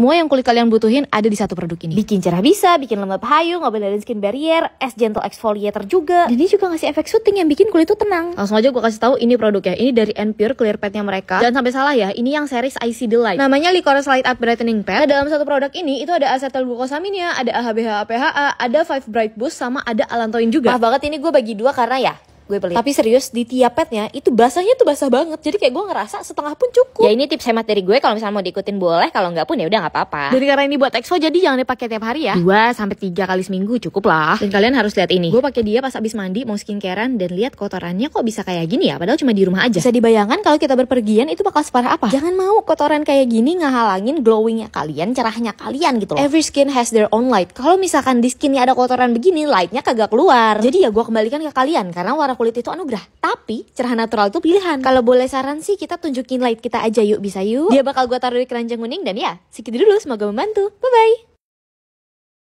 Semua yang kulit kalian butuhin ada di satu produk ini. Bikin cerah bisa, bikin lembab hayu, ngebelain skin barrier, es gentle exfoliator juga. Dan ini juga ngasih efek syuting yang bikin kulit tuh tenang. Langsung aja gue kasih tahu ini produknya. Ini dari Npure Clear Pad-nya mereka. Jangan sampai salah ya, ini yang series IC Delight. Namanya Licorice Light Up Brightening Pad. Nah, dalam satu produk ini itu ada acetyl glucosamine ada AHBH, PHA, ada 5 Bright Boost, sama ada alantoin juga. Maaf banget ini gue bagi dua karena ya, gue pelit. tapi serius di tiap petnya itu basahnya tuh basah banget jadi kayak gue ngerasa setengah pun cukup ya ini tips hemat dari gue kalau misalnya mau diikutin boleh kalau nggak pun ya udah nggak apa-apa Jadi karena ini buat exo jadi jangan dipakai tiap hari ya dua sampai tiga kali seminggu cukup lah dan kalian harus lihat ini gue pakai dia pas abis mandi mau skincarean dan lihat kotorannya kok bisa kayak gini ya padahal cuma di rumah aja bisa dibayangkan kalau kita berpergian itu bakal separah apa jangan mau kotoran kayak gini ngehalangin glowingnya kalian cerahnya kalian gitu loh every skin has their own light kalau misalkan di skinnya ada kotoran begini lightnya kagak keluar jadi ya gue kembalikan ke kalian karena warna kulit itu anugerah, tapi cerah natural itu pilihan. Kalau boleh saran sih kita tunjukin light kita aja yuk bisa yuk. Dia bakal gue taruh di keranjang kuning dan ya, segitu dulu semoga membantu. Bye bye.